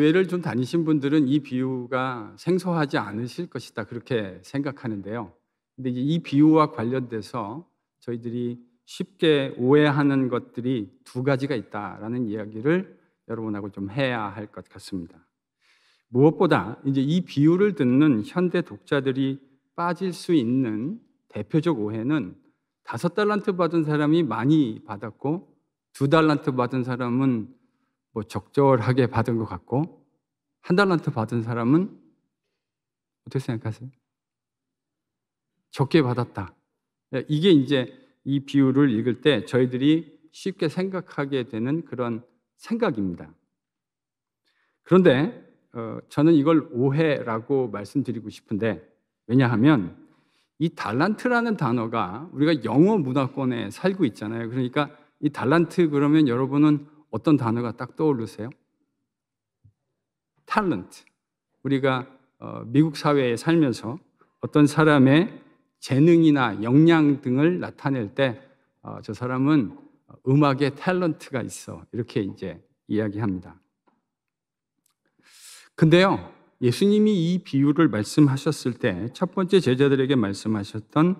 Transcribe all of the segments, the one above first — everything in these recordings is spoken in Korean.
교회를 좀 다니신 분들은 이 비유가 생소하지 않으실 것이다 그렇게 생각하는데요. 근데 이 비유와 관련돼서 저희들이 쉽게 오해하는 것들이 두 가지가 있다라는 이야기를 여러분하고 좀 해야 할 것 같습니다. 무엇보다 이제 이 비유를 듣는 현대 독자들이 빠질 수 있는 대표적 오해는 다섯 달란트 받은 사람이 많이 받았고 두 달란트 받은 사람은 뭐 적절하게 받은 것 같고 한 달란트 받은 사람은 어떻게 생각하세요? 적게 받았다. 이게 이제 이 비유를 읽을 때 저희들이 쉽게 생각하게 되는 그런 생각입니다. 그런데 어, 저는 이걸 오해라고 말씀드리고 싶은데 왜냐하면 이 달란트라는 단어가 우리가 영어 문화권에 살고 있잖아요. 그러니까 이 달란트 그러면 여러분은 어떤 단어가 딱 떠오르세요? 탤런트. 우리가 어, 미국 사회에 살면서 어떤 사람의 재능이나 역량 등을 나타낼 때저 어, 사람은 어, 음악의 탤런트가 있어. 이렇게 이제 이야기합니다. 근데요, 예수님이 이 비유를 말씀하셨을 때 첫 번째 제자들에게 말씀하셨던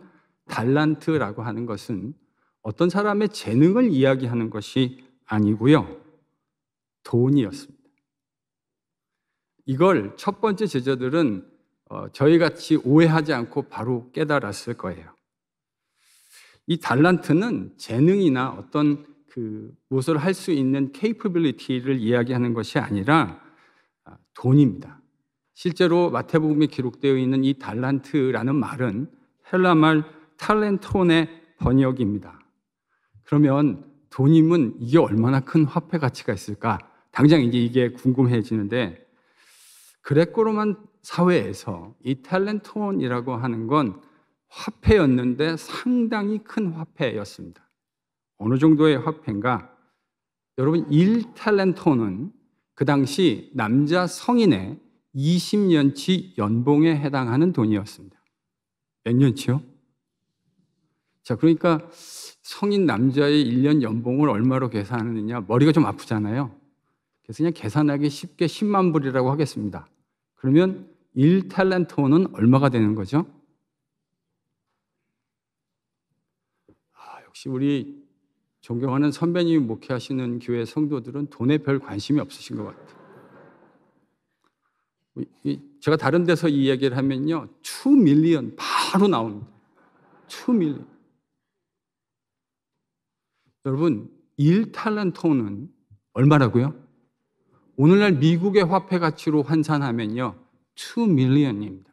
달란트라고 하는 것은 어떤 사람의 재능을 이야기하는 것이 아니고요. 돈이었습니다. 이걸 첫 번째 제자들은 어, 저희 같이 오해하지 않고 바로 깨달았을 거예요. 이 달란트는 재능이나 어떤 그 무엇을 할 수 있는 케이퍼빌리티를 이야기하는 것이 아니라 아, 돈입니다. 실제로 마태복음에 기록되어 있는 이 달란트라는 말은 헬라말 탈렌톤의 번역입니다. 그러면 돈이면 이게 얼마나 큰 화폐 가치가 있을까? 당장 이제 이게 궁금해지는데 그레코로만 사회에서 이 탤런톤이라고 하는 건 화폐였는데 상당히 큰 화폐였습니다. 어느 정도의 화폐인가? 여러분 1탤런톤은 그 당시 남자 성인의 20년치 연봉에 해당하는 돈이었습니다. 몇 년치요? 자, 그러니까 성인 남자의 1년 연봉을 얼마로 계산하느냐 머리가 좀 아프잖아요. 그래서 그냥 계산하기 쉽게 10만 불이라고 하겠습니다. 그러면 1탤런트원은 얼마가 되는 거죠? 아, 역시 우리 존경하는 선배님이 목회하시는 교회 성도들은 돈에 별 관심이 없으신 것 같아요. 제가 다른 데서 이 얘기를 하면요. 2 밀리언 바로 나옵니다. 2 밀리언. 여러분, 1탈란토는 얼마라고요? 오늘날 미국의 화폐 가치로 환산하면요. 2 밀리언입니다.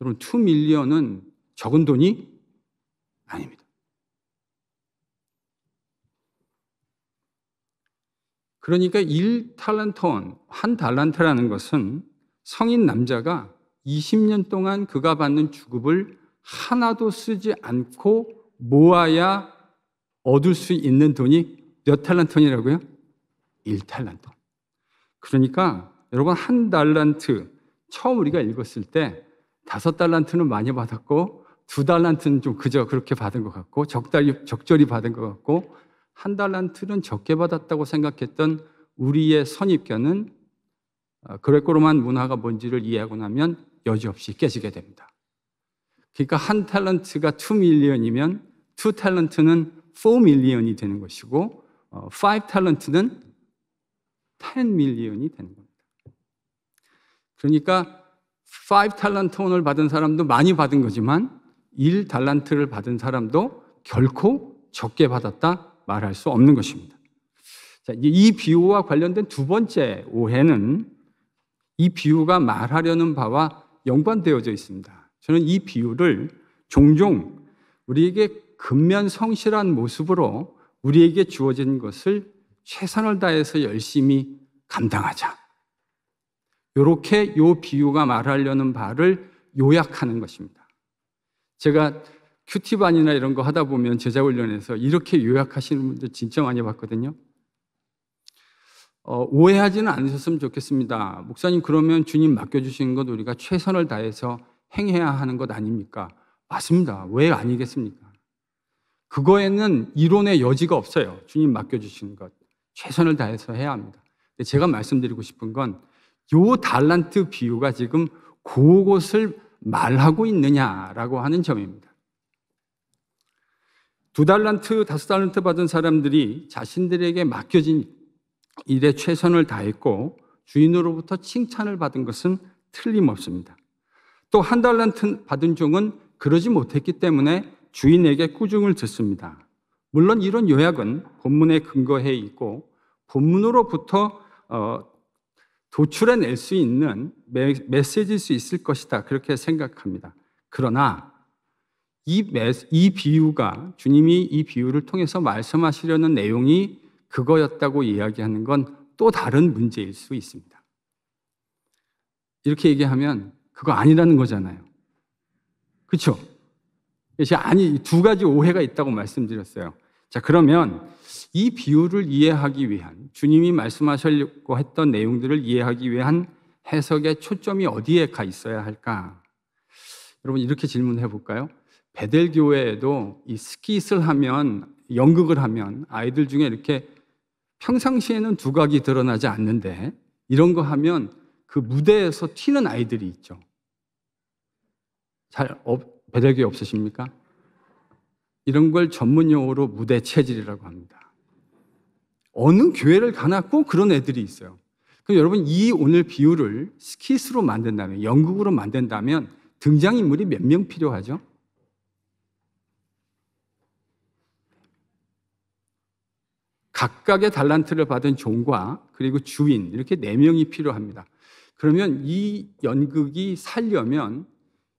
여러분, 2 밀리언은 적은 돈이 아닙니다. 그러니까 1탈란톤, 한 달란트라는 것은 성인 남자가 20년 동안 그가 받는 주급을 하나도 쓰지 않고 모아야 얻을 수 있는 돈이 몇 탈란톤이라고요? 1탈란톤. 그러니까 여러분 한 달란트 처음 우리가 읽었을 때 다섯 달란트는 많이 받았고 두 달란트는 좀 그저 그렇게 받은 것 같고 적절히, 적절히 받은 것 같고 한 달란트는 적게 받았다고 생각했던 우리의 선입견은 어, 그레코로만 문화가 뭔지를 이해하고 나면 여지없이 깨지게 됩니다. 그러니까 한 탤런트가 2밀리언이면 2 탤런트는 4밀리언이 되는 것이고 어, 5 탈런트는 10밀리언이 되는 겁니다. 그러니까 5 탈런트 원을 받은 사람도 많이 받은 거지만 1 달란트를 받은 사람도 결코 적게 받았다 말할 수 없는 것입니다. 자, 이 비유와 관련된 두 번째 오해는 이 비유가 말하려는 바와 연관되어져 있습니다. 저는 이 비유를 종종 우리에게 근면 성실한 모습으로 우리에게 주어진 것을 최선을 다해서 열심히 감당하자. 이렇게 요 비유가 말하려는 바를 요약하는 것입니다. 제가 큐티반이나 이런 거 하다 보면 제자훈련에서 이렇게 요약하시는 분들 진짜 많이 봤거든요. 어, 오해하지는 않으셨으면 좋겠습니다. 목사님, 그러면 주님 맡겨주신 것 우리가 최선을 다해서 행해야 하는 것 아닙니까? 맞습니다. 왜 아니겠습니까? 그거에는 이론의 여지가 없어요. 주님 맡겨주신 것. 최선을 다해서 해야 합니다. 제가 말씀드리고 싶은 건 요 달란트 비유가 지금 그곳을 말하고 있느냐라고 하는 점입니다. 두 달란트, 다섯 달란트 받은 사람들이 자신들에게 맡겨진 일에 최선을 다했고 주인으로부터 칭찬을 받은 것은 틀림없습니다. 또 한 달란트 받은 종은 그러지 못했기 때문에 주인에게 꾸중을 듣습니다. 물론 이런 요약은 본문에 근거해 있고 본문으로부터 어, 도출해낼 수 있는 메시지일 수 있을 것이다 그렇게 생각합니다. 그러나 이, 메이 비유가 주님이 이 비유를 통해서 말씀하시려는 내용이 그거였다고 이야기하는 건 또 다른 문제일 수 있습니다. 이렇게 얘기하면 그거 아니라는 거잖아요. 그렇죠? 아니 두 가지 오해가 있다고 말씀드렸어요. 자 그러면 이 비유를 이해하기 위한 주님이 말씀하시려고 했던 내용들을 이해하기 위한 해석의 초점이 어디에 가 있어야 할까? 여러분 이렇게 질문해 볼까요? 베델 교회에도 이 스킷을 하면 연극을 하면 아이들 중에 이렇게 평상시에는 두각이 드러나지 않는데 이런 거 하면 그 무대에서 튀는 아이들이 있죠. 잘 어, 배려기 없으십니까? 이런 걸 전문 용어로 무대 체질이라고 합니다. 어느 교회를 가나 꼭 그런 애들이 있어요. 그럼 여러분 이 오늘 비유를 스키스로 만든다면 연극으로 만든다면 등장인물이 몇 명 필요하죠? 각각의 달란트를 받은 종과 그리고 주인 이렇게 네 명이 필요합니다. 그러면 이 연극이 살려면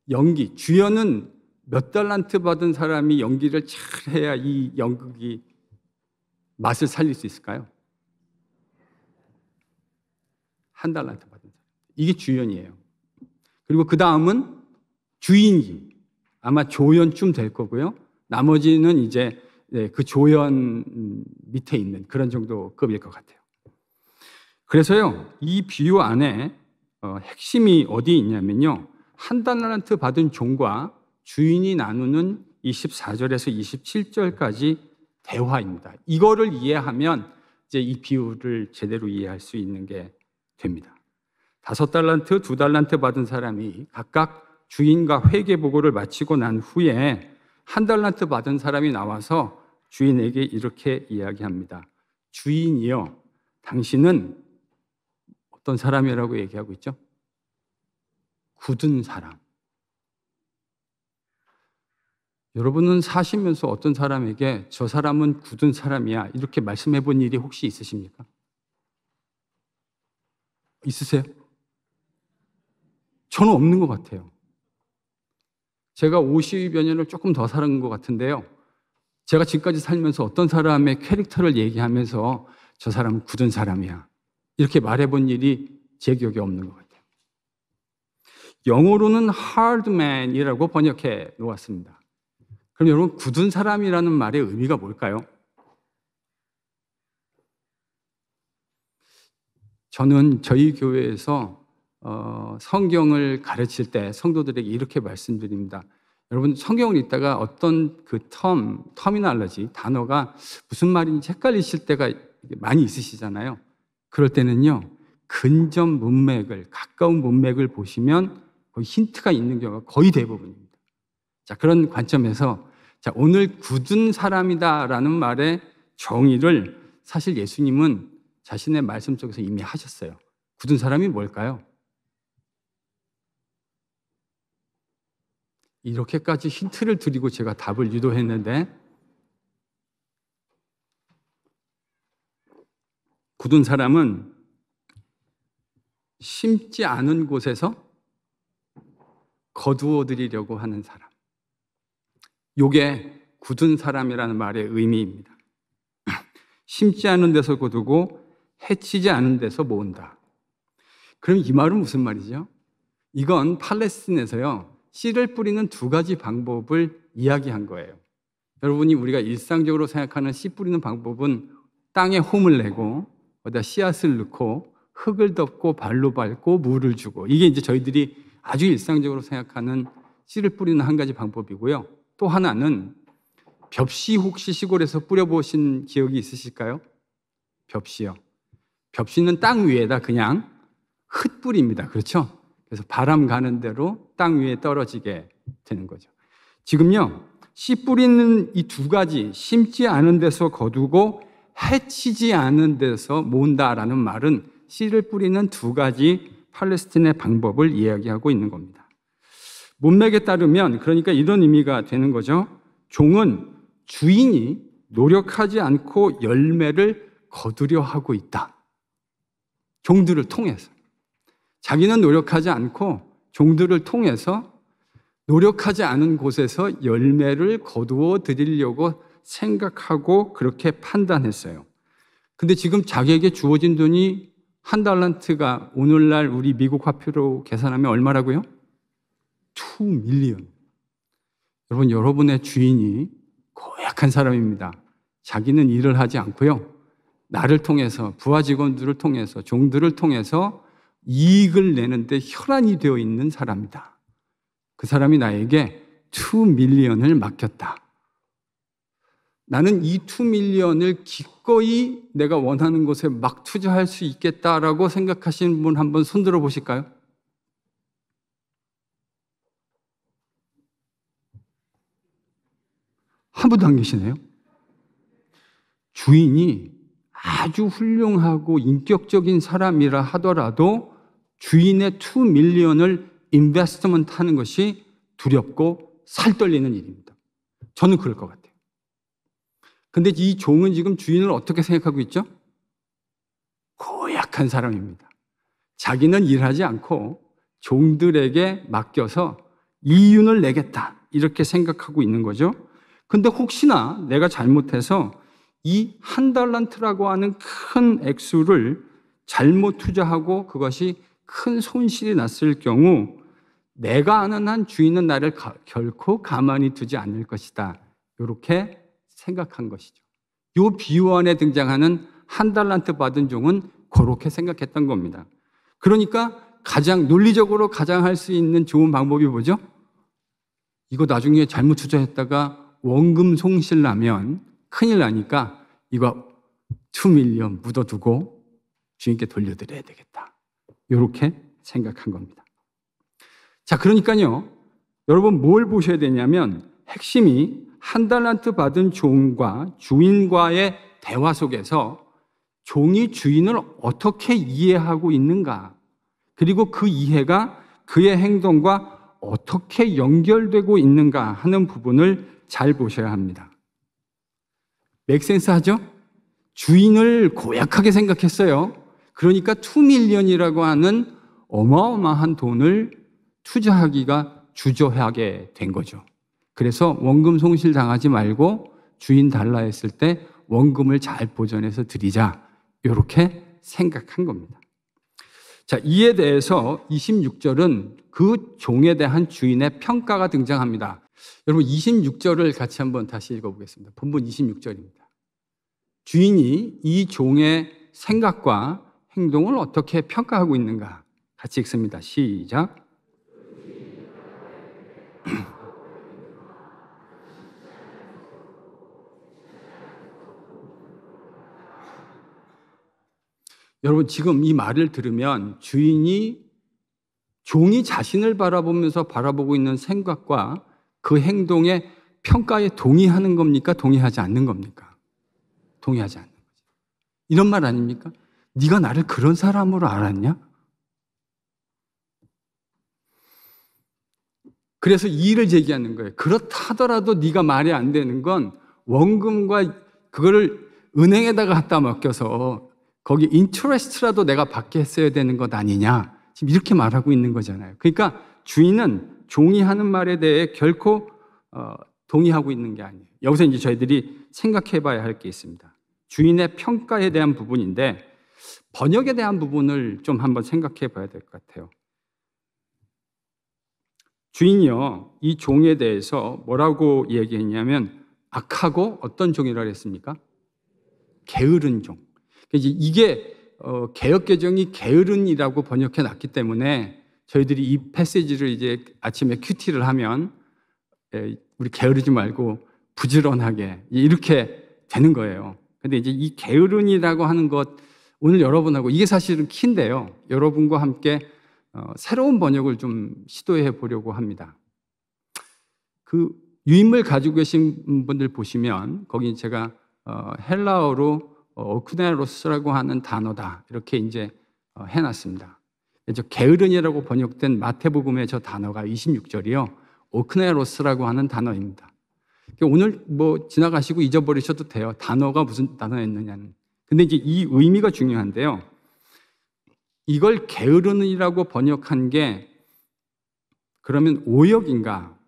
연기, 주연은 몇 달란트 받은 사람이 연기를 잘해야 이 연극이 맛을 살릴 수 있을까요? 한 달란트 받은 사람. 이게 주연이에요. 그리고 그 다음은 주인이 아마 조연쯤 될 거고요. 나머지는 이제 네, 그 조연 밑에 있는 그런 정도 급일 것 같아요. 그래서요, 이 비유 안에 어, 핵심이 어디 있냐면요. 한 달란트 받은 종과 주인이 나누는 24절에서 27절까지 대화입니다. 이거를 이해하면 이제 이 비유를 제대로 이해할 수 있는 게 됩니다. 다섯 달란트, 두 달란트 받은 사람이 각각 주인과 회계 보고를 마치고 난 후에 한 달란트 받은 사람이 나와서 주인에게 이렇게 이야기합니다. 주인이여, 당신은 어떤 사람이라고 얘기하고 있죠? 굳은 사람. 여러분은 사시면서 어떤 사람에게 저 사람은 굳은 사람이야. 이렇게 말씀해 본 일이 혹시 있으십니까? 있으세요? 저는 없는 것 같아요. 제가 50여 년을 조금 더 살은 것 같은데요. 제가 지금까지 살면서 어떤 사람의 캐릭터를 얘기하면서 저 사람은 굳은 사람이야. 이렇게 말해 본 일이 제 기억에 없는 거예요. 영어로는 hardman이라고 번역해 놓았습니다. 그럼 여러분, 굳은 사람이라는 말의 의미가 뭘까요? 저는 저희 교회에서 어, 성경을 가르칠 때 성도들에게 이렇게 말씀드립니다. 여러분 성경을 읽다가 어떤 그 텀, 터미널러지 단어가 무슨 말인지 헷갈리실 때가 많이 있으시잖아요. 그럴 때는요. 근접 문맥을 가까운 문맥을 보시면 힌트가 있는 경우가 거의 대부분입니다. 자, 그런 관점에서 자, 오늘 굳은 사람이다라는 말의 정의를 사실 예수님은 자신의 말씀 속에서 이미 하셨어요. 굳은 사람이 뭘까요? 이렇게까지 힌트를 드리고 제가 답을 유도했는데 굳은 사람은 심지 않은 곳에서 거두어들이려고 하는 사람. 요게 굳은 사람이라는 말의 의미입니다. 심지 않은 데서 거두고 해치지 않은 데서 모은다. 그럼 이 말은 무슨 말이죠? 이건 팔레스틴에서요, 씨를 뿌리는 두 가지 방법을 이야기한 거예요. 여러분이 우리가 일상적으로 생각하는 씨 뿌리는 방법은 땅에 홈을 내고, 거기다 씨앗을 넣고, 흙을 덮고, 발로 밟고, 물을 주고. 이게 이제 저희들이 아주 일상적으로 생각하는 씨를 뿌리는 한 가지 방법이고요. 또 하나는 벽시 혹시 시골에서 뿌려보신 기억이 있으실까요? 벽시요. 벽시는 땅 위에다 그냥 흩뿌립니다. 그렇죠? 그래서 바람 가는 대로 땅 위에 떨어지게 되는 거죠. 지금요, 씨 뿌리는 이 두 가지, 심지 않은 데서 거두고 해치지 않은 데서 모은다라는 말은 씨를 뿌리는 두 가지 팔레스틴의 방법을 이야기하고 있는 겁니다. 문맥에 따르면 그러니까 이런 의미가 되는 거죠. 종은 주인이 노력하지 않고 열매를 거두려 하고 있다. 종들을 통해서. 자기는 노력하지 않고 종들을 통해서 노력하지 않은 곳에서 열매를 거두어 드리려고 생각하고 그렇게 판단했어요. 근데 지금 자기에게 주어진 돈이 한 달란트가 오늘날 우리 미국 화폐로 계산하면 얼마라고요? 2 밀리언. 여러분, 여러분의 주인이 고약한 사람입니다. 자기는 일을 하지 않고요. 나를 통해서, 부하 직원들을 통해서, 종들을 통해서 이익을 내는데 혈안이 되어 있는 사람이다. 그 사람이 나에게 2 밀리언을 맡겼다. 나는 이 투밀리언을 기꺼이 내가 원하는 곳에 막 투자할 수 있겠다라고 생각하시는 분 한번 손들어 보실까요? 한 분도 안 계시네요. 주인이 아주 훌륭하고 인격적인 사람이라 하더라도 주인의 투 밀리언을 인베스트먼트 하는 것이 두렵고 살떨리는 일입니다. 저는 그럴 것 같아요. 근데 이 종은 지금 주인을 어떻게 생각하고 있죠? 고약한 사람입니다. 자기는 일하지 않고 종들에게 맡겨서 이윤을 내겠다. 이렇게 생각하고 있는 거죠. 근데 혹시나 내가 잘못해서 이한 달란트라고 하는 큰 액수를 잘못 투자하고 그것이 큰 손실이 났을 경우 내가 아는 한 주인은 나를 가, 결코 가만히 두지 않을 것이다. 이렇게 생각한 것이죠. 요 비유 안에 등장하는 한 달란트 받은 종은 그렇게 생각했던 겁니다. 그러니까 가장 논리적으로 가장 할 수 있는 좋은 방법이 뭐죠? 이거 나중에 잘못 투자했다가 원금 손실 나면 큰일 나니까 이거 투밀리언 묻어두고 주인께 돌려드려야 되겠다. 이렇게 생각한 겁니다. 자, 그러니까요. 여러분 뭘 보셔야 되냐면 핵심이 한 달란트 받은 종과 주인과의 대화 속에서 종이 주인을 어떻게 이해하고 있는가, 그리고 그 이해가 그의 행동과 어떻게 연결되고 있는가 하는 부분을 잘 보셔야 합니다. 맥센스 하죠? 주인을 고약하게 생각했어요. 그러니까 투밀리언이라고 하는 어마어마한 돈을 투자하기가 주저하게 된 거죠. 그래서 원금 손실 당하지 말고 주인 달라 했을 때 원금을 잘 보존해서 드리자. 이렇게 생각한 겁니다. 자, 이에 대해서 26절은 그 종에 대한 주인의 평가가 등장합니다. 여러분 26절을 같이 한번 다시 읽어보겠습니다. 본문 26절입니다. 주인이 이 종의 생각과 행동을 어떻게 평가하고 있는가 같이 읽습니다. 시작. 여러분 지금 이 말을 들으면 주인이 종이 자신을 바라보면서 바라보고 있는 생각과 그 행동의 평가에 동의하는 겁니까? 동의하지 않는 겁니까? 동의하지 않는 거죠. 이런 말 아닙니까? 네가 나를 그런 사람으로 알았냐? 그래서 이 일을 제기하는 거예요. 그렇다더라도 네가 말이 안 되는 건 원금과 그거를 은행에다가 갖다 맡겨서 거기 인트레스트라도 내가 받게 했어야 되는 것 아니냐. 지금 이렇게 말하고 있는 거잖아요. 그러니까 주인은 종이 하는 말에 대해 결코 어, 동의하고 있는 게 아니에요. 여기서 이제 저희들이 생각해 봐야 할 게 있습니다. 주인의 평가에 대한 부분인데 번역에 대한 부분을 좀 한번 생각해 봐야 될 것 같아요. 주인이요, 이 종에 대해서 뭐라고 얘기했냐면 악하고 어떤 종이라 그랬습니까? 게으른 종. 그러니까 이제 이게 어, 개혁 개정이 게으른이라고 번역해 놨기 때문에 저희들이 이 패세지를 이제 아침에 큐티를 하면 에, 우리 게으르지 말고 부지런하게 이렇게 되는 거예요. 근데 이제 이 게으른이라고 하는 것 오늘 여러분하고 이게 사실은 키인데요. 여러분과 함께 어, 새로운 번역을 좀 시도해 보려고 합니다. 그 유임을 가지고 계신 분들 보시면 거기 제가 어, 헬라어로 어, 오크네로스라고 하는 단어다 이렇게 이제 어, 해놨습니다. 저 게으른이라고 번역된 마태복음의 저 단어가 26절이요 오크네로스라고 하는 단어입니다. 오늘 뭐 지나가시고 잊어버리셔도 돼요. 단어가 무슨 단어였느냐는. 근데 이제 이 의미가 중요한데요. 이걸 게으른이라고 번역한 게 그러면 오역인가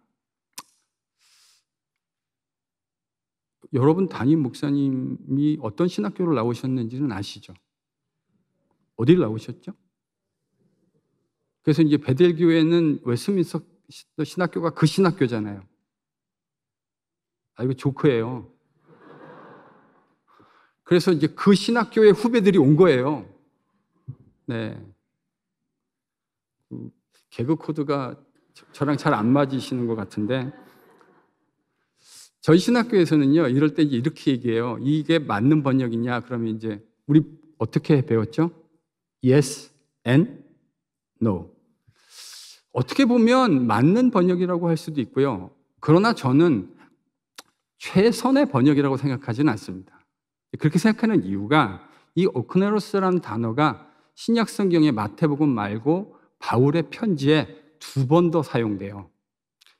여러분 담임 목사님이 어떤 신학교를 나오셨는지는 아시죠? 어디를 나오셨죠? 그래서 이제 베델교회는 웨스민스터 신학교가 그 신학교잖아요. 아, 이거 조크예요. 그래서 이제 그 신학교의 후배들이 온 거예요. 네. 음, 개그 코드가 저랑 잘 안 맞으시는 것 같은데. 저희 신학교에서는요, 이럴 때 이렇게 얘기해요. 이게 맞는 번역이냐? 그러면 이제 우리 어떻게 배웠죠? Yes and no. 어떻게 보면 맞는 번역이라고 할 수도 있고요. 그러나 저는 최선의 번역이라고 생각하지 않습니다. 그렇게 생각하는 이유가 이 오크네로스라는 단어가 신약 성경의 마태복음 말고 바울의 편지에 두 번 더 사용돼요.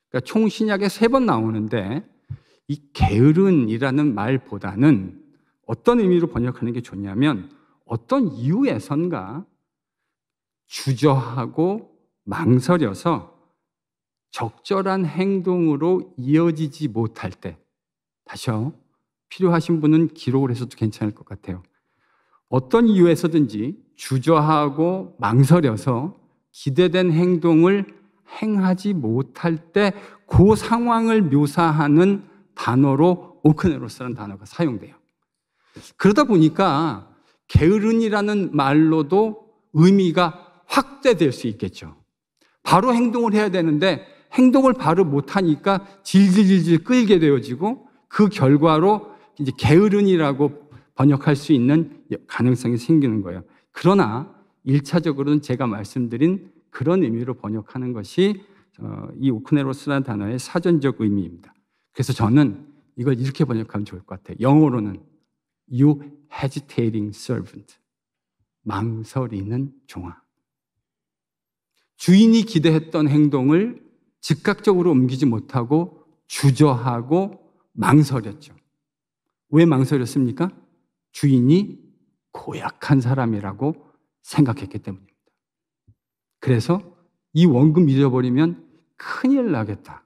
그러니까 총 신약에 세 번 나오는데 이 게으른이라는 말보다는 어떤 의미로 번역하는 게 좋냐면 어떤 이유에선가 주저하고 망설여서 적절한 행동으로 이어지지 못할 때 다시요. 필요하신 분은 기록을 해서도 괜찮을 것 같아요. 어떤 이유에서든지 주저하고 망설여서 기대된 행동을 행하지 못할 때 그 상황을 묘사하는 단어로 오크네로스라는 단어가 사용돼요. 그러다 보니까 게으른이라는 말로도 의미가 확대될 수 있겠죠. 바로 행동을 해야 되는데 행동을 바로 못하니까 질질질질 끌게 되어지고 그 결과로 이제 게으른이라고 번역할 수 있는 가능성이 생기는 거예요. 그러나 1차적으로는 제가 말씀드린 그런 의미로 번역하는 것이 어, 이 우크네로스라는 단어의 사전적 의미입니다. 그래서 저는 이걸 이렇게 번역하면 좋을 것 같아요. 영어로는 you hesitating servant. 망설이는 종아. 주인이 기대했던 행동을 즉각적으로 옮기지 못하고 주저하고 망설였죠. 왜 망설였습니까? 주인이 고약한 사람이라고 생각했기 때문입니다. 그래서 이 원금 잊어버리면 큰일 나겠다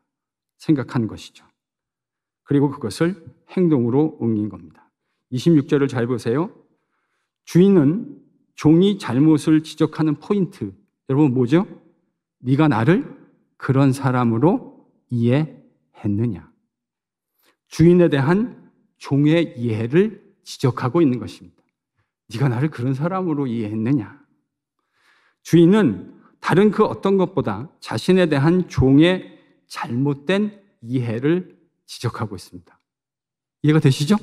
생각한 것이죠. 그리고 그것을 행동으로 옮긴 겁니다. 26절을 잘 보세요. 주인은 종이 잘못을 지적하는 포인트. 여러분 뭐죠? 네가 나를 그런 사람으로 이해했느냐. 주인에 대한 종의 이해를 지적하고 있는 것입니다. 네가 나를 그런 사람으로 이해했느냐. 주인은 다른 그 어떤 것보다 자신에 대한 종의 잘못된 이해를 지적하고 있습니다. 이해가 되시죠?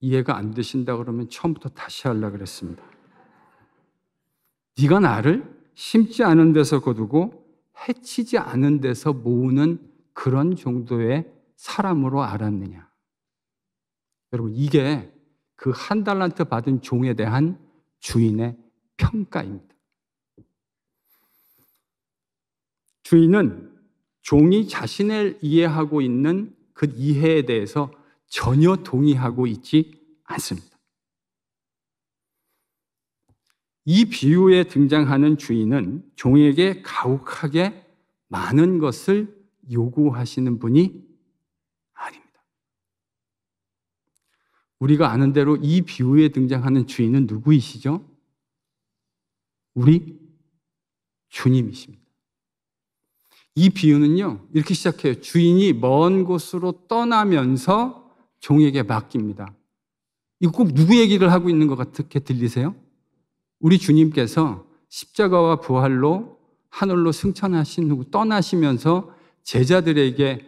이해가 안 되신다 그러면 처음부터 다시 하려 그랬습니다. 네가 나를 심지 않은 데서 거두고 해치지 않은 데서 모으는 그런 정도의 사람으로 알았느냐. 여러분 이게 그 한 달란트 받은 종에 대한 주인의 평가입니다. 주인은 종이 자신을 이해하고 있는 그 이해에 대해서 전혀 동의하고 있지 않습니다. 이 비유에 등장하는 주인은 종에게 가혹하게 많은 것을 요구하시는 분이 아닙니다. 우리가 아는 대로 이 비유에 등장하는 주인은 누구이시죠? 우리 주님이십니다. 이 비유는요, 이렇게 시작해요. 주인이 먼 곳으로 떠나면서 종에게 맡깁니다. 이거 꼭 누구 얘기를 하고 있는 것 같게 들리세요? 우리 주님께서 십자가와 부활로 하늘로 승천하신 후 떠나시면서 제자들에게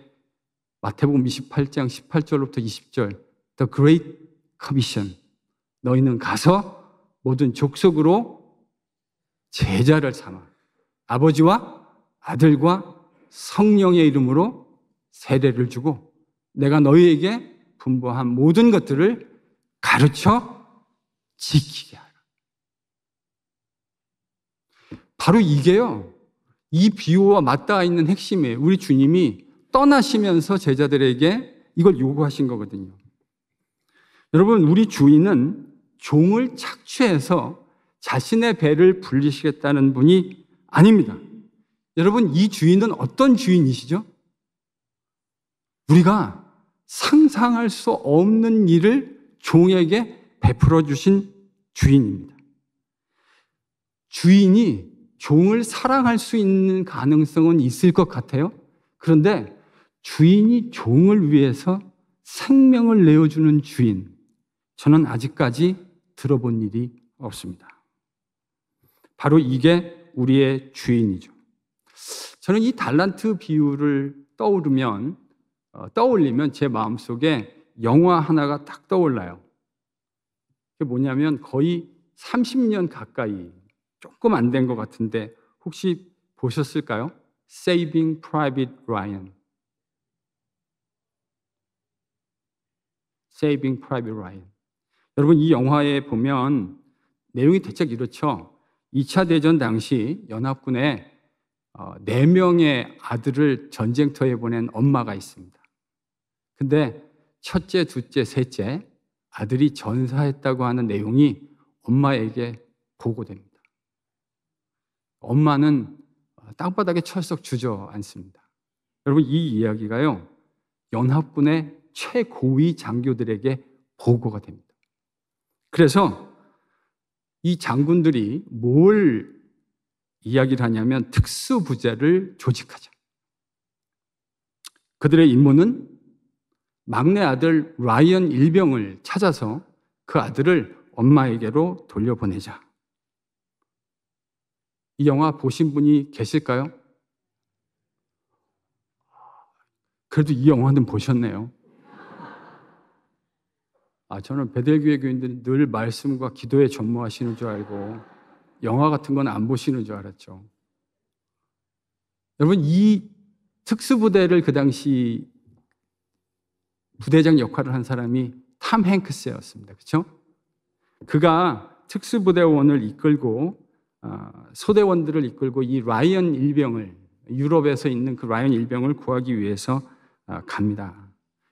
마태복음 28장 1 8절부터 20절 The Great Commission 너희는 가서 모든 족속으로 제자를 삼아 아버지와 아들과 성령의 이름으로 세례를 주고 내가 너희에게 분부한 모든 것들을 가르쳐 지키게 하라. 바로 이게요. 이 비유와 맞닿아 있는 핵심이에요. 우리 주님이 떠나시면서 제자들에게 이걸 요구하신 거거든요. 여러분, 우리 주인은 종을 착취해서 자신의 배를 불리시겠다는 분이 아닙니다. 여러분, 이 주인은 어떤 주인이시죠? 우리가 상상할 수 없는 일을 종에게 베풀어 주신 주인입니다. 주인이 종을 사랑할 수 있는 가능성은 있을 것 같아요. 그런데 주인이 종을 위해서 생명을 내어주는 주인, 저는 아직까지 들어본 일이 없습니다. 바로 이게 우리의 주인이죠. 저는 이 달란트 비유를 떠오르면 어, 떠올리면 제 마음속에 영화 하나가 딱 떠올라요. 그게 뭐냐면 거의 30년 가까이 조금 안 된 것 같은데 혹시 보셨을까요? Saving Private Ryan. Saving Private Ryan. 여러분 이 영화에 보면 내용이 대체 이렇죠. 2차 대전 당시 연합군에 어, 네 명의 아들을 전쟁터에 보낸 엄마가 있습니다. 근데 첫째, 둘째, 셋째 아들이 전사했다고 하는 내용이 엄마에게 보고됩니다. 엄마는 땅바닥에 철썩 주저앉습니다. 여러분 이 이야기가요. 연합군의 최고위 장교들에게 보고가 됩니다. 그래서 이 장군들이 뭘 이야기를 하냐면 특수부제를 조직하자. 그들의 임무는 막내 아들 라이언 일병을 찾아서 그 아들을 엄마에게로 돌려보내자. 이 영화 보신 분이 계실까요? 그래도 이 영화는 보셨네요. 아, 저는 베델교회 교인들이 늘 말씀과 기도에 전무하시는 줄 알고 영화 같은 건 안 보시는 줄 알았죠. 여러분, 이 특수부대를 그 당시 부대장 역할을 한 사람이 탐 행크스였습니다. 그죠 그가 특수부대원을 이끌고 아, 소대원들을 이끌고 이 라이언 일병을 유럽에서 있는 그 라이언 일병을 구하기 위해서 아, 갑니다.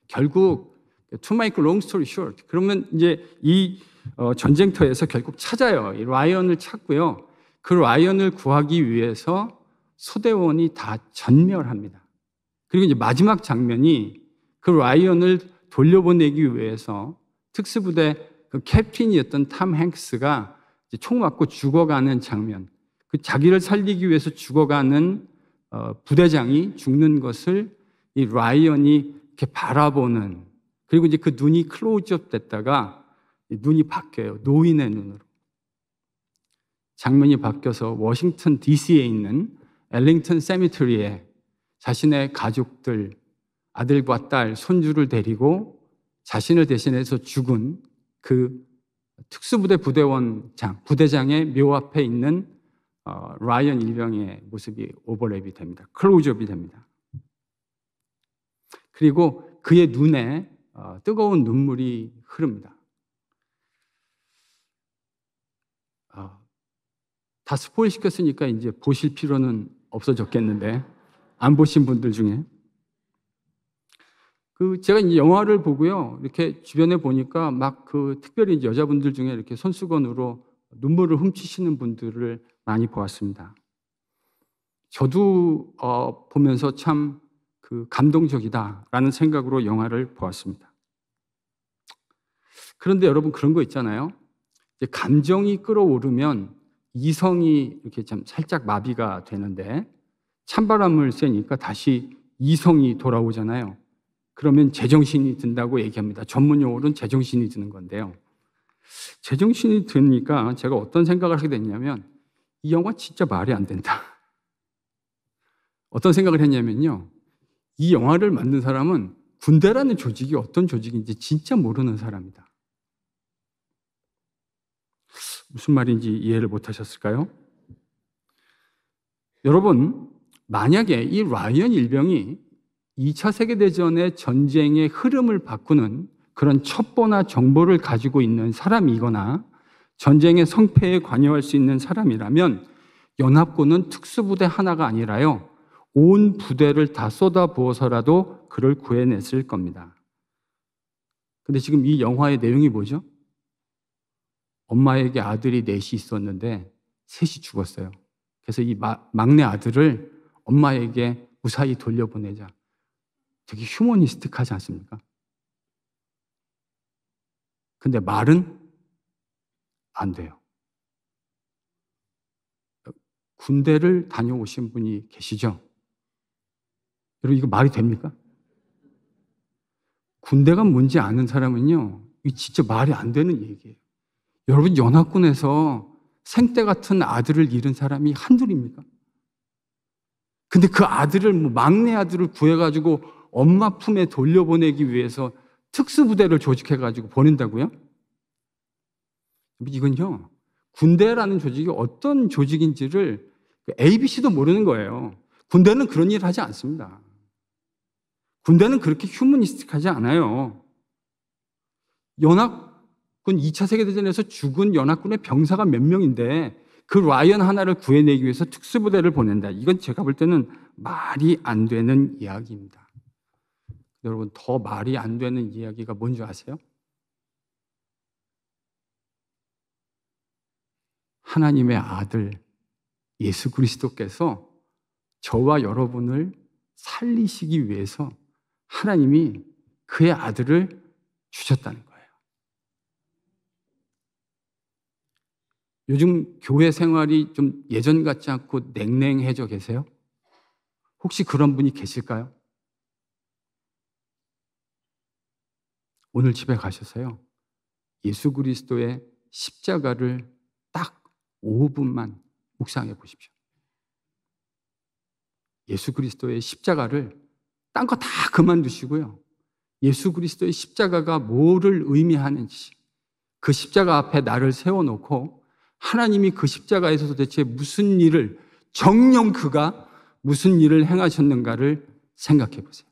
결국 투 마이크 롱 스토리 쇼트. 그러면 이제 이 어, 전쟁터에서 결국 찾아요. 이 라이언을 찾고요. 그 라이언을 구하기 위해서 소대원이 다 전멸합니다. 그리고 이제 마지막 장면이 그 라이언을 돌려보내기 위해서 특수부대 그 캡틴이었던 탐 행스가 총 맞고 죽어가는 장면. 그 자기를 살리기 위해서 죽어가는 어, 부대장이 죽는 것을 이 라이언이 이렇게 바라보는 그리고 이제 그 눈이 클로즈업 됐다가 눈이 바뀌어요. 노인의 눈으로. 장면이 바뀌어서 워싱턴 DC에 있는 엘링턴 세미터리에 자신의 가족들, 아들과 딸, 손주를 데리고 자신을 대신해서 죽은 그 특수부대 부대원장, 부대장의 묘 앞에 있는 어, 라이언 일병의 모습이 오버랩이 됩니다. 클로즈업이 됩니다. 그리고 그의 눈에 어, 뜨거운 눈물이 흐릅니다. 아, 다 스포일 시켰으니까 이제 보실 필요는 없어졌겠는데 안 보신 분들 중에 그 제가 이제 영화를 보고요 이렇게 주변에 보니까 막 그 특별히 여자분들 중에 이렇게 손수건으로 눈물을 훔치시는 분들을 많이 보았습니다. 저도 어, 보면서 참 그 감동적이다라는 생각으로 영화를 보았습니다. 그런데 여러분 그런 거 있잖아요. 감정이 끓어오르면 이성이 이렇게 참 살짝 마비가 되는데 찬바람을 쐬니까 다시 이성이 돌아오잖아요. 그러면 제정신이 든다고 얘기합니다. 전문 용어로는 제정신이 드는 건데요. 제정신이 드니까 제가 어떤 생각을 하게 됐냐면 이 영화 진짜 말이 안 된다. 어떤 생각을 했냐면요. 이 영화를 만든 사람은 군대라는 조직이 어떤 조직인지 진짜 모르는 사람이다. 무슨 말인지 이해를 못 하셨을까요? 여러분, 만약에 이 라이언 일병이 2차 세계대전의 전쟁의 흐름을 바꾸는 그런 첩보나 정보를 가지고 있는 사람이거나 전쟁의 성패에 관여할 수 있는 사람이라면 연합군은 특수부대 하나가 아니라요. 온 부대를 다 쏟아부어서라도 그를 구해냈을 겁니다. 근데 지금 이 영화의 내용이 뭐죠? 엄마에게 아들이 넷이 있었는데 셋이 죽었어요. 그래서 이 마, 막내 아들을 엄마에게 무사히 돌려보내자. 되게 휴머니스틱하지 않습니까? 근데 말은 안 돼요. 군대를 다녀오신 분이 계시죠? 여러분, 이거 말이 됩니까? 군대가 뭔지 아는 사람은요, 이 진짜 말이 안 되는 얘기예요. 여러분 연합군에서 생때 같은 아들을 잃은 사람이 한둘입니까? 근데 그 아들을 뭐 막내 아들을 구해가지고 엄마 품에 돌려보내기 위해서 특수부대를 조직해가지고 보낸다고요? 이건요 군대라는 조직이 어떤 조직인지를 그 ABC도 모르는 거예요. 군대는 그런 일 하지 않습니다. 군대는 그렇게 휴머니스틱하지 않아요. 연합 연합 2차 세계대전에서 죽은 연합군의 병사가 몇 명인데 그 라이언 하나를 구해내기 위해서 특수부대를 보낸다. 이건 제가 볼 때는 말이 안 되는 이야기입니다. 여러분, 더 말이 안 되는 이야기가 뭔지 아세요? 하나님의 아들 예수 그리스도께서 저와 여러분을 살리시기 위해서 하나님이 그의 아들을 주셨다는 거예요. 요즘 교회 생활이 좀 예전 같지 않고 냉랭해져 계세요? 혹시 그런 분이 계실까요? 오늘 집에 가셔서요. 예수 그리스도의 십자가를 딱 5분만 묵상해 보십시오. 예수 그리스도의 십자가를 딴 거 다 그만두시고요. 예수 그리스도의 십자가가 뭐를 의미하는지 그 십자가 앞에 나를 세워놓고 하나님이 그 십자가에서 도대체 무슨 일을 정령 그가 무슨 일을 행하셨는가를 생각해 보세요.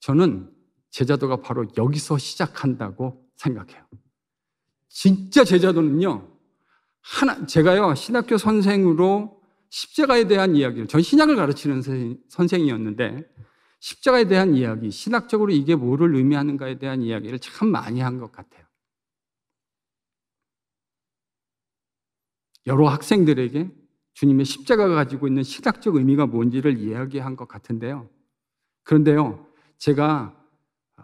저는 제자도가 바로 여기서 시작한다고 생각해요. 진짜 제자도는요, 하나, 제가요, 신학교 선생으로 십자가에 대한 이야기를, 전 신학을 가르치는 선생이었는데, 십자가에 대한 이야기, 신학적으로 이게 뭐를 의미하는가에 대한 이야기를 참 많이 한 것 같아요. 여러 학생들에게 주님의 십자가가 가지고 있는 시각적 의미가 뭔지를 이야기한 것 같은데요. 그런데요, 제가 아,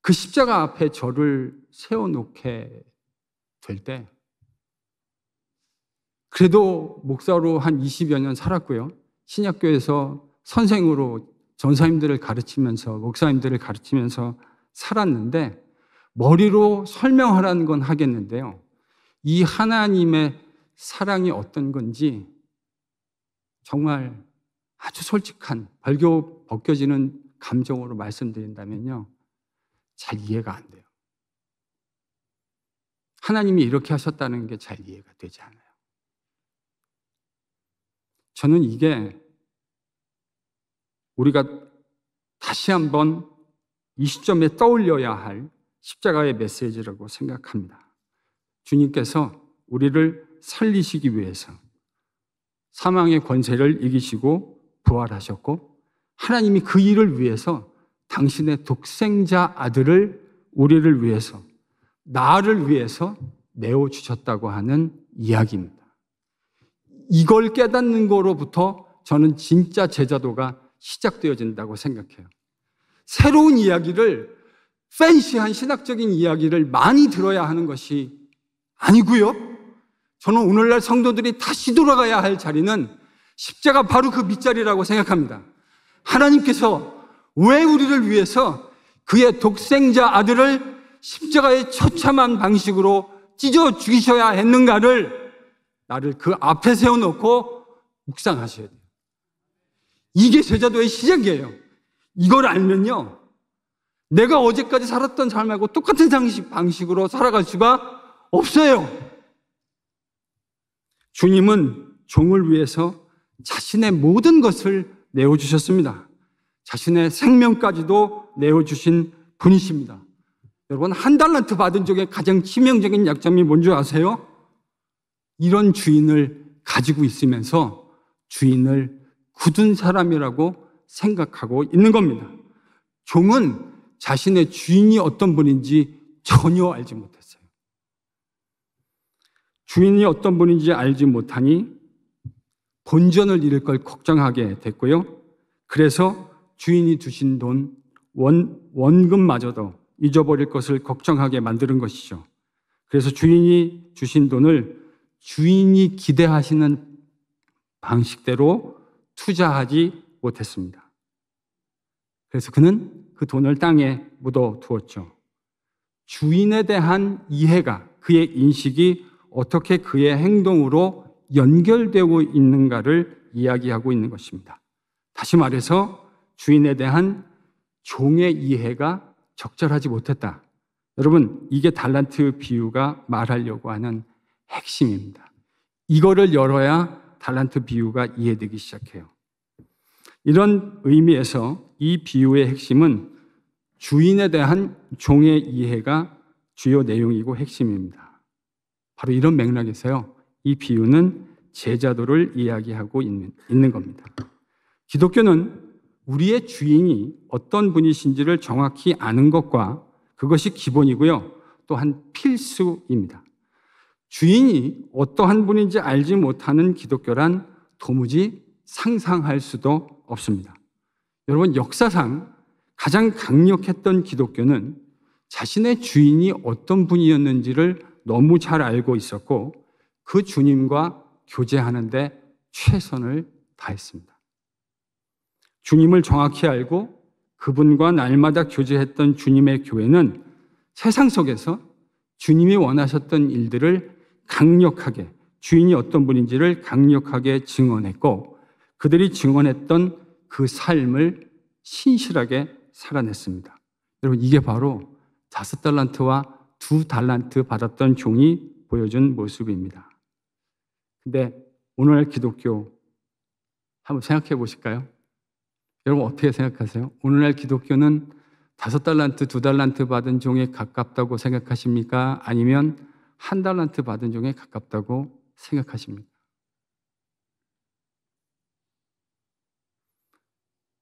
그 십자가 앞에 저를 세워놓게 될 때, 그래도 목사로 한 20여 년 살았고요. 신약교에서 선생으로 전사님들을 가르치면서, 목사님들을 가르치면서 살았는데, 머리로 설명하라는 건 하겠는데요. 이 하나님의 사랑이 어떤 건지 정말 아주 솔직한 벌교 벗겨지는 감정으로 말씀드린다면요. 잘 이해가 안 돼요. 하나님이 이렇게 하셨다는 게 잘 이해가 되지 않아요. 저는 이게 우리가 다시 한번 이 시점에 떠올려야 할 십자가의 메시지라고 생각합니다. 주님께서 우리를 살리시기 위해서 사망의 권세를 이기시고 부활하셨고 하나님이 그 일을 위해서 당신의 독생자 아들을 우리를 위해서 나를 위해서 내어 주셨다고 하는 이야기입니다. 이걸 깨닫는 거로부터 저는 진짜 제자도가 시작되어진다고 생각해요. 새로운 이야기를 팬시한 신학적인 이야기를 많이 들어야 하는 것이 아니고요. 저는 오늘날 성도들이 다시 돌아가야 할 자리는 십자가 바로 그 밑자리라고 생각합니다. 하나님께서 왜 우리를 위해서 그의 독생자 아들을 십자가의 처참한 방식으로 찢어 죽이셔야 했는가를 나를 그 앞에 세워놓고 묵상하셔야 돼요. 이게 제자도의 시작이에요. 이걸 알면요. 내가 어제까지 살았던 삶하고 똑같은 방식, 방식으로 살아갈 수가 없어요. 주님은 종을 위해서 자신의 모든 것을 내어주셨습니다. 자신의 생명까지도 내어주신 분이십니다. 여러분, 한 달란트 받은 쪽에 가장 치명적인 약점이 뭔지 아세요? 이런 주인을 가지고 있으면서 주인을 굳은 사람이라고 생각하고 있는 겁니다. 종은 자신의 주인이 어떤 분인지 전혀 알지 못해요. 주인이 어떤 분인지 알지 못하니 본전을 잃을 걸 걱정하게 됐고요. 그래서 주인이 주신 돈, 원, 원금마저도 잊어버릴 것을 걱정하게 만드는 것이죠. 그래서 주인이 주신 돈을 주인이 기대하시는 방식대로 투자하지 못했습니다. 그래서 그는 그 돈을 땅에 묻어 두었죠. 주인에 대한 이해가 그의 인식이 어떻게 그의 행동으로 연결되고 있는가를 이야기하고 있는 것입니다. 다시 말해서 주인에 대한 종의 이해가 적절하지 못했다. 여러분, 이게 달란트 비유가 말하려고 하는 핵심입니다. 이거를 열어야 달란트 비유가 이해되기 시작해요. 이런 의미에서 이 비유의 핵심은 주인에 대한 종의 이해가 주요 내용이고 핵심입니다. 바로 이런 맥락에서요. 이 비유는 제자도를 이야기하고 있는, 있는 겁니다. 기독교는 우리의 주인이 어떤 분이신지를 정확히 아는 것과 그것이 기본이고요. 또한 필수입니다. 주인이 어떠한 분인지 알지 못하는 기독교란 도무지 상상할 수도 없습니다. 여러분, 역사상 가장 강력했던 기독교는 자신의 주인이 어떤 분이었는지를 너무 잘 알고 있었고 그 주님과 교제하는데 최선을 다했습니다. 주님을 정확히 알고 그분과 날마다 교제했던 주님의 교회는 세상 속에서 주님이 원하셨던 일들을 강력하게 주인이 어떤 분인지를 강력하게 증언했고 그들이 증언했던 그 삶을 신실하게 살아냈습니다. 여러분 이게 바로 다섯 달란트와 두 달란트 받았던 종이 보여준 모습입니다. 근데 오늘 기독교 한번 생각해 보실까요? 여러분 어떻게 생각하세요? 오늘날 기독교는 다섯 달란트, 두 달란트 받은 종에 가깝다고 생각하십니까? 아니면 한 달란트 받은 종에 가깝다고 생각하십니까?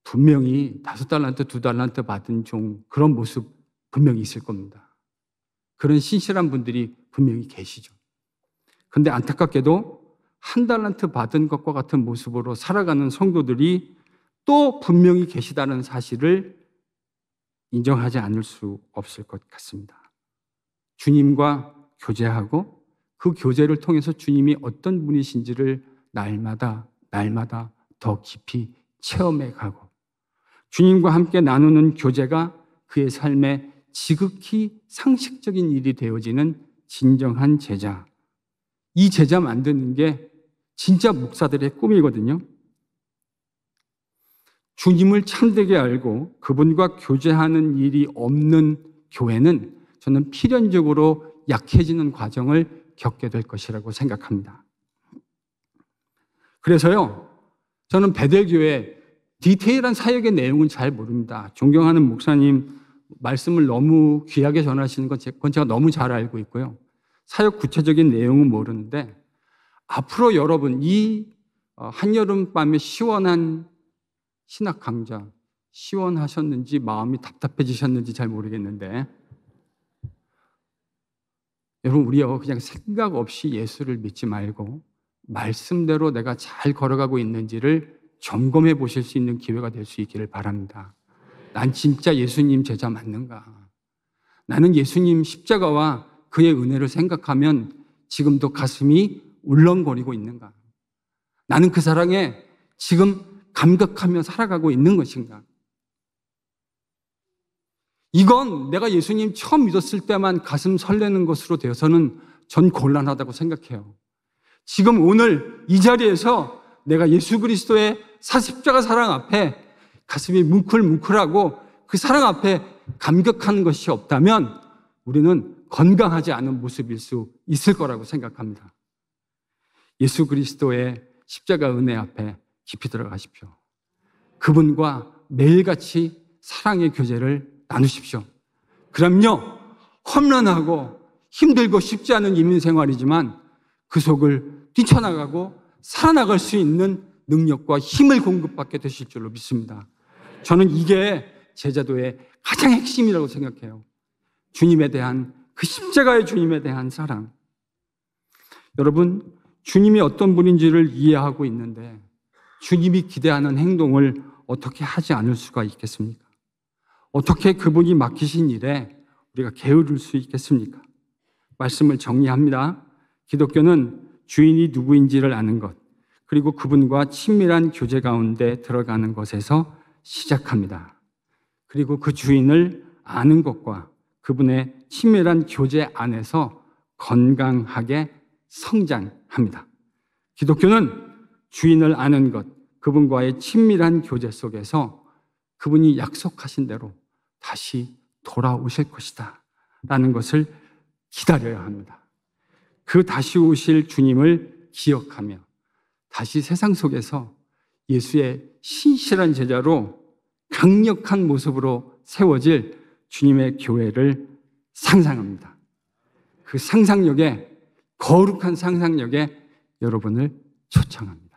분명히 다섯 달란트, 두 달란트 받은 종 그런 모습 분명히 있을 겁니다. 그런 신실한 분들이 분명히 계시죠. 근데 안타깝게도 한 달란트 받은 것과 같은 모습으로 살아가는 성도들이 또 분명히 계시다는 사실을 인정하지 않을 수 없을 것 같습니다. 주님과 교제하고 그 교제를 통해서 주님이 어떤 분이신지를 날마다, 날마다 더 깊이 체험해 가고 주님과 함께 나누는 교제가 그의 삶의 지극히 상식적인 일이 되어지는 진정한 제자. 이 제자 만드는 게 진짜 목사들의 꿈이거든요. 주님을 참되게 알고 그분과 교제하는 일이 없는 교회는 저는 필연적으로 약해지는 과정을 겪게 될 것이라고 생각합니다. 그래서요, 저는 베델교회 디테일한 사역의 내용은 잘 모릅니다. 존경하는 목사님 말씀을 너무 귀하게 전하시는 건 제가 너무 잘 알고 있고요. 사역 구체적인 내용은 모르는데 앞으로 여러분 이 어, 한여름 밤의 시원한 신학 강좌 시원하셨는지 마음이 답답해지셨는지 잘 모르겠는데 여러분 우리요 그냥 생각 없이 예수를 믿지 말고 말씀대로 내가 잘 걸어가고 있는지를 점검해 보실 수 있는 기회가 될 수 있기를 바랍니다. 난 진짜 예수님 제자 맞는가? 나는 예수님 십자가와 그의 은혜를 생각하면 지금도 가슴이 울렁거리고 있는가? 나는 그 사랑에 지금 감격하며 살아가고 있는 것인가? 이건 내가 예수님 처음 믿었을 때만 가슴 설레는 것으로 되어서는 전 곤란하다고 생각해요. 지금 오늘 이 자리에서 내가 예수 그리스도의 사십자가 사랑 앞에 가슴이 뭉클뭉클하고 그 사랑 앞에 감격하는 것이 없다면 우리는 건강하지 않은 모습일 수 있을 거라고 생각합니다. 예수 그리스도의 십자가 은혜 앞에 깊이 들어가십시오. 그분과 매일같이 사랑의 교제를 나누십시오. 그럼요, 험난하고 힘들고 쉽지 않은 이민 생활이지만 그 속을 뛰쳐나가고 살아나갈 수 있는 능력과 힘을 공급받게 되실 줄로 믿습니다. 저는 이게 제자도의 가장 핵심이라고 생각해요. 주님에 대한 그 십자가의 주님에 대한 사랑. 여러분, 주님이 어떤 분인지를 이해하고 있는데 주님이 기대하는 행동을 어떻게 하지 않을 수가 있겠습니까? 어떻게 그분이 맡기신 일에 우리가 게으를 수 있겠습니까? 말씀을 정리합니다. 기독교는 주인이 누구인지를 아는 것, 그리고 그분과 친밀한 교제 가운데 들어가는 것에서 시작합니다. 그리고 그 주인을 아는 것과 그분의 친밀한 교제 안에서 건강하게 성장합니다. 기독교는 주인을 아는 것, 그분과의 친밀한 교제 속에서 그분이 약속하신 대로 다시 돌아오실 것이다. 라는 것을 기다려야 합니다. 그 다시 오실 주님을 기억하며 다시 세상 속에서 예수의 신실한 제자로 강력한 모습으로 세워질 주님의 교회를 상상합니다. 그 상상력에, 거룩한 상상력에 여러분을 초청합니다.